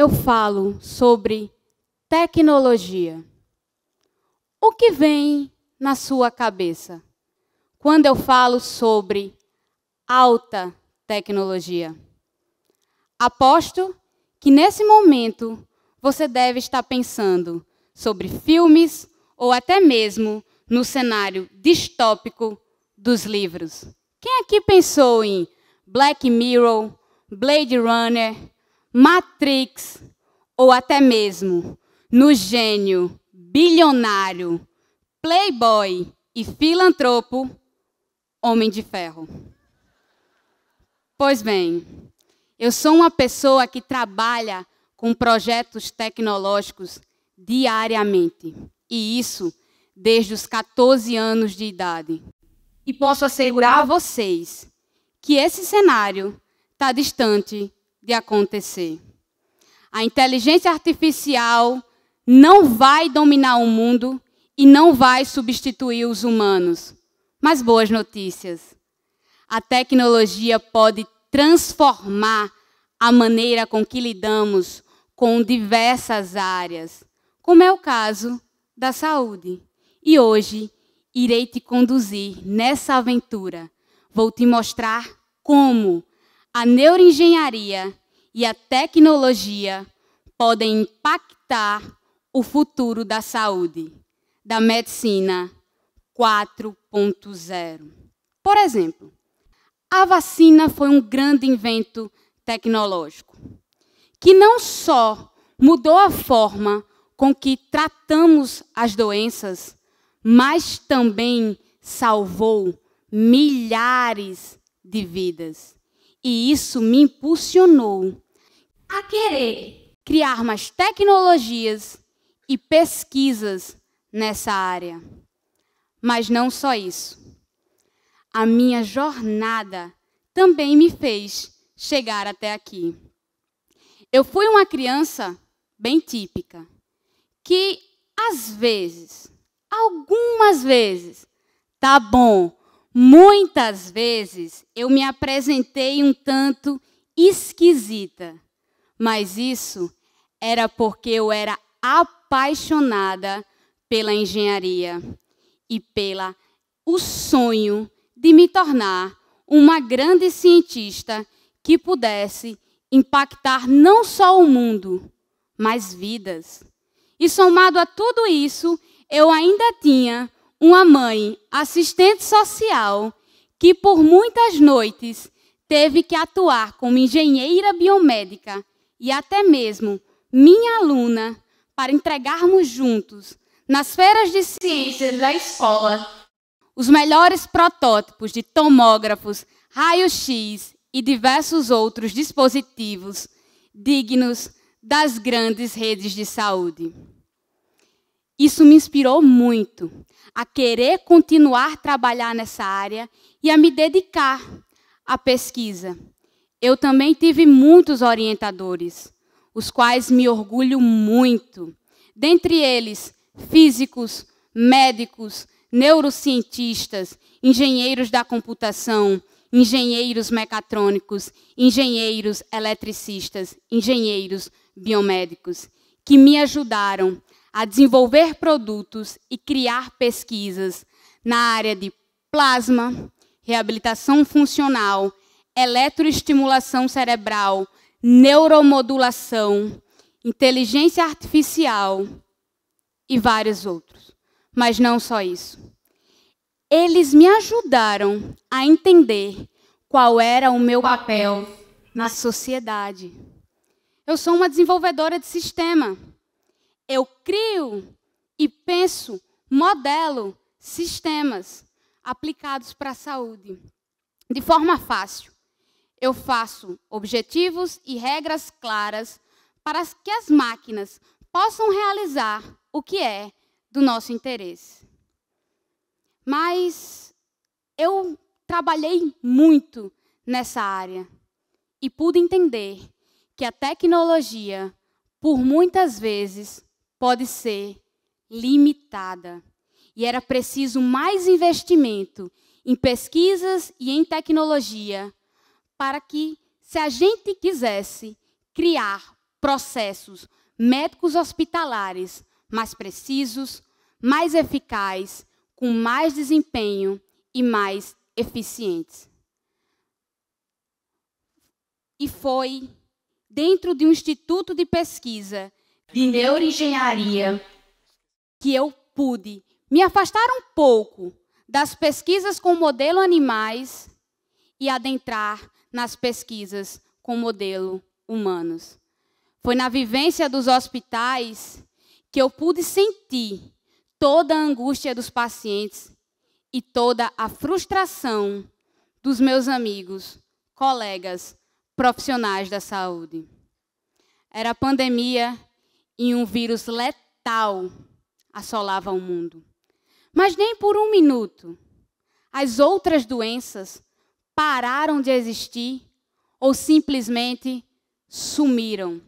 eu falo sobre tecnologia. O que vem na sua cabeça quando eu falo sobre alta tecnologia? Aposto que nesse momento você deve estar pensando sobre filmes ou até mesmo no cenário distópico dos livros. Quem aqui pensou em Black Mirror, Blade Runner, Matrix ou até mesmo no gênio, bilionário, playboy e filantropo Homem de Ferro. Pois bem, eu sou uma pessoa que trabalha com projetos tecnológicos diariamente, e isso desde os 14 anos de idade. E posso assegurar a vocês que esse cenário está distante de acontecer. A inteligência artificial não vai dominar o mundo e não vai substituir os humanos. Mas boas notícias. A tecnologia pode transformar a maneira com que lidamos com diversas áreas, como é o caso da saúde. E hoje irei te conduzir nessa aventura. Vou te mostrar como a neuroengenharia e a tecnologia podem impactar o futuro da saúde, da medicina 4.0. Por exemplo, a vacina foi um grande invento tecnológico que não só mudou a forma com que tratamos as doenças, mas também salvou milhares de vidas. E isso me impulsionou a querer criar mais tecnologias e pesquisas nessa área. Mas não só isso. A minha jornada também me fez chegar até aqui. Eu fui uma criança bem típica, que às vezes, algumas vezes, tá bom, Muitas vezes eu me apresentei um tanto esquisita, mas isso era porque eu era apaixonada pela engenharia e pela o sonho de me tornar uma grande cientista que pudesse impactar não só o mundo, mas vidas. E somado a tudo isso, eu ainda tinha uma mãe assistente social que por muitas noites teve que atuar como engenheira biomédica e até mesmo minha aluna para entregarmos juntos, nas feiras de ciências da escola, os melhores protótipos de tomógrafos, raio-x e diversos outros dispositivos dignos das grandes redes de saúde. Isso me inspirou muito a querer continuar a trabalhar nessa área e a me dedicar à pesquisa. Eu também tive muitos orientadores, os quais me orgulho muito. Dentre eles, físicos, médicos, neurocientistas, engenheiros da computação, engenheiros mecatrônicos, engenheiros eletricistas, engenheiros biomédicos, que me ajudaram a desenvolver produtos e criar pesquisas na área de plasma, reabilitação funcional, eletroestimulação cerebral, neuromodulação, inteligência artificial e vários outros. Mas não só isso. Eles me ajudaram a entender qual era o meu papel na sociedade. Eu sou uma desenvolvedora de sistema. Eu crio e penso, modelo sistemas aplicados para a saúde de forma fácil. Eu faço objetivos e regras claras para que as máquinas possam realizar o que é do nosso interesse. Mas eu trabalhei muito nessa área e pude entender que a tecnologia, por muitas vezes, pode ser limitada. E era preciso mais investimento em pesquisas e em tecnologia para que, se a gente quisesse criar processos médicos hospitalares mais precisos, mais eficazes, com mais desempenho e mais eficientes. E foi dentro de um instituto de pesquisa de neuroengenharia que eu pude me afastar um pouco das pesquisas com modelo animais e adentrar nas pesquisas com modelo humanos. Foi na vivência dos hospitais que eu pude sentir toda a angústia dos pacientes e toda a frustração dos meus amigos, colegas, profissionais da saúde. Era a pandemia e um vírus letal assolava o mundo. Mas nem por um minuto as outras doenças pararam de existir ou simplesmente sumiram.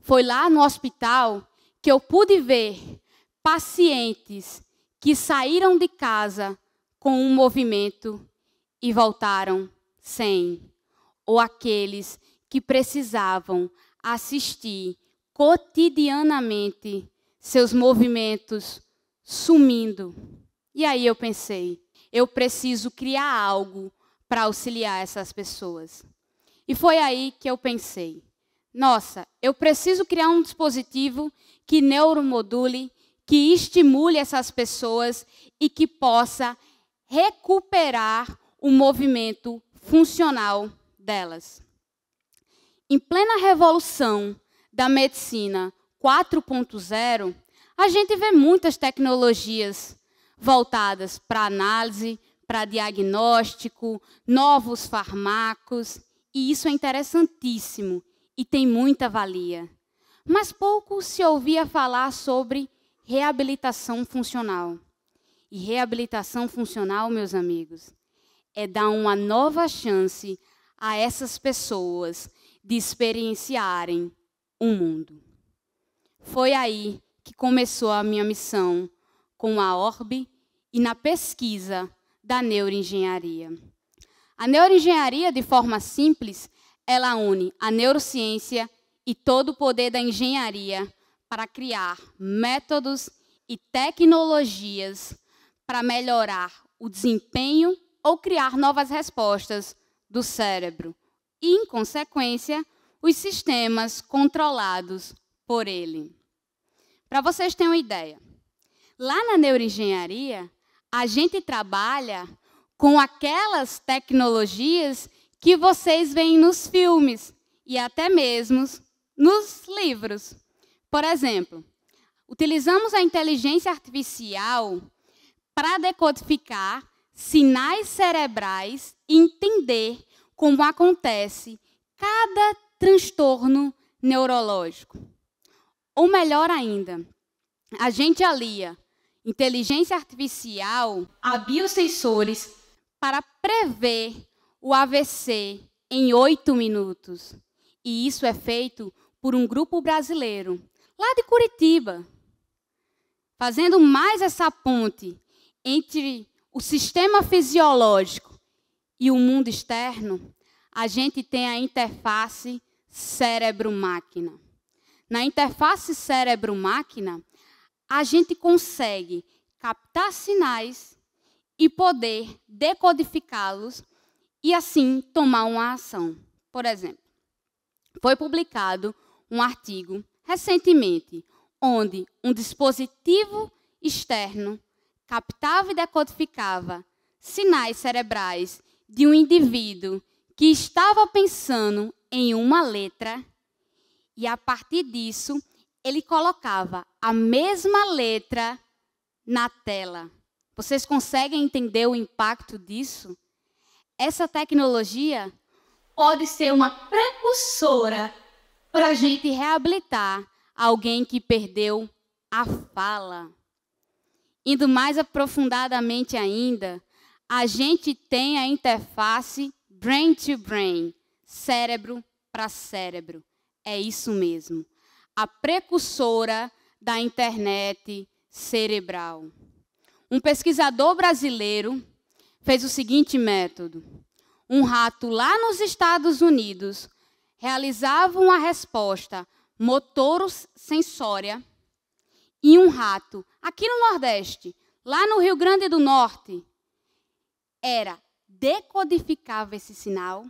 Foi lá no hospital que eu pude ver pacientes que saíram de casa com um movimento e voltaram sem, ou aqueles que precisavam assistir cotidianamente seus movimentos sumindo. E aí eu pensei, eu preciso criar algo para auxiliar essas pessoas. E foi aí que eu pensei, nossa, eu preciso criar um dispositivo que neuromodule, que estimule essas pessoas e que possa recuperar o movimento funcional delas. Em plena revolução da medicina 4.0, a gente vê muitas tecnologias voltadas para análise, para diagnóstico, novos fármacos, e isso é interessantíssimo e tem muita valia. Mas pouco se ouvia falar sobre reabilitação funcional. E reabilitação funcional, meus amigos, é dar uma nova chance a essas pessoas de experienciarem o mundo. Foi aí que começou a minha missão com a Orbe e na pesquisa da neuroengenharia. A neuroengenharia, de forma simples, ela une a neurociência e todo o poder da engenharia para criar métodos e tecnologias para melhorar o desempenho ou criar novas respostas do cérebro e, em consequência, os sistemas controlados por ele. Para vocês terem uma ideia, lá na neuroengenharia, a gente trabalha com aquelas tecnologias que vocês veem nos filmes e até mesmo nos livros. Por exemplo, utilizamos a inteligência artificial para decodificar sinais cerebrais e entender como acontece cada transtorno neurológico. Ou melhor ainda, a gente alia inteligência artificial a biosensores para prever o AVC em oito minutos. E isso é feito por um grupo brasileiro, lá de Curitiba, fazendo mais essa ponte entre o sistema fisiológico e o mundo externo, a gente tem a interface cérebro-máquina. Na interface cérebro-máquina, a gente consegue captar sinais e poder decodificá-los e assim tomar uma ação. Por exemplo, foi publicado um artigo recentemente onde um dispositivo externo captava e decodificava sinais cerebrais de um indivíduo que estava pensando em uma letra e a partir disso ele colocava a mesma letra na tela. Vocês conseguem entender o impacto disso? Essa tecnologia pode ser uma precursora para a gente reabilitar alguém que perdeu a fala. Indo mais aprofundadamente ainda, a gente tem a interface brain to brain, cérebro para cérebro. É isso mesmo. A precursora da internet cerebral. Um pesquisador brasileiro fez o seguinte método: um rato lá nos Estados Unidos realizava uma resposta motoro-sensória e um rato aqui no Nordeste, lá no Rio Grande do Norte, era decodificava esse sinal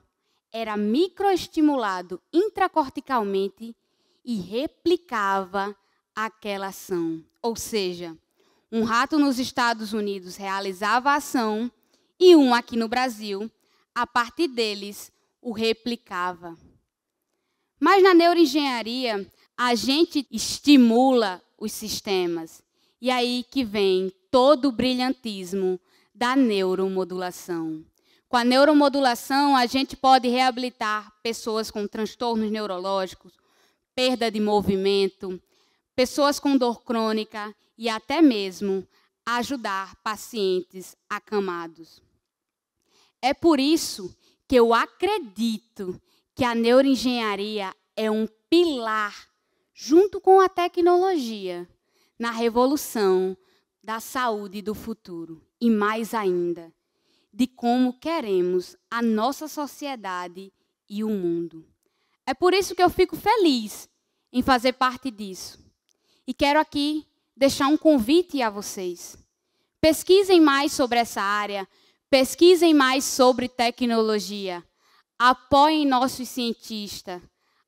era microestimulado intracorticalmente e replicava aquela ação. Ou seja, um rato nos Estados Unidos realizava a ação e um aqui no Brasil, a partir deles, o replicava. Mas na neuroengenharia, a gente estimula os sistemas. E aí que vem todo o brilhantismo da neuromodulação. Com a neuromodulação, a gente pode reabilitar pessoas com transtornos neurológicos, perda de movimento, pessoas com dor crônica e até mesmo ajudar pacientes acamados. É por isso que eu acredito que a neuroengenharia é um pilar, junto com a tecnologia, na revolução da saúde do futuro e mais ainda de como queremos a nossa sociedade e o mundo. É por isso que eu fico feliz em fazer parte disso. E quero aqui deixar um convite a vocês. Pesquisem mais sobre essa área, pesquisem mais sobre tecnologia. Apoiem nossos cientistas,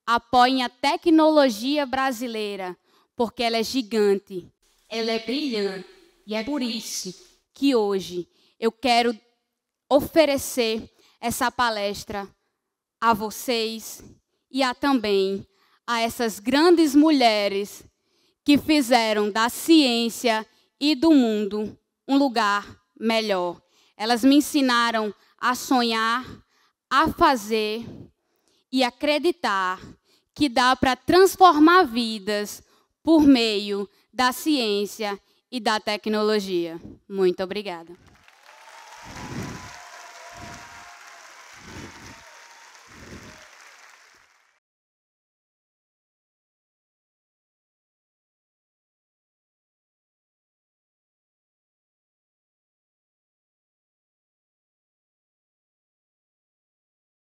apoiem a tecnologia brasileira, porque ela é gigante, ela é brilhante e é por isso que hoje eu quero oferecer essa palestra a vocês e a também a essas grandes mulheres que fizeram da ciência e do mundo um lugar melhor. Elas me ensinaram a sonhar, a fazer e acreditar que dá para transformar vidas por meio da ciência e da tecnologia. Muito obrigada.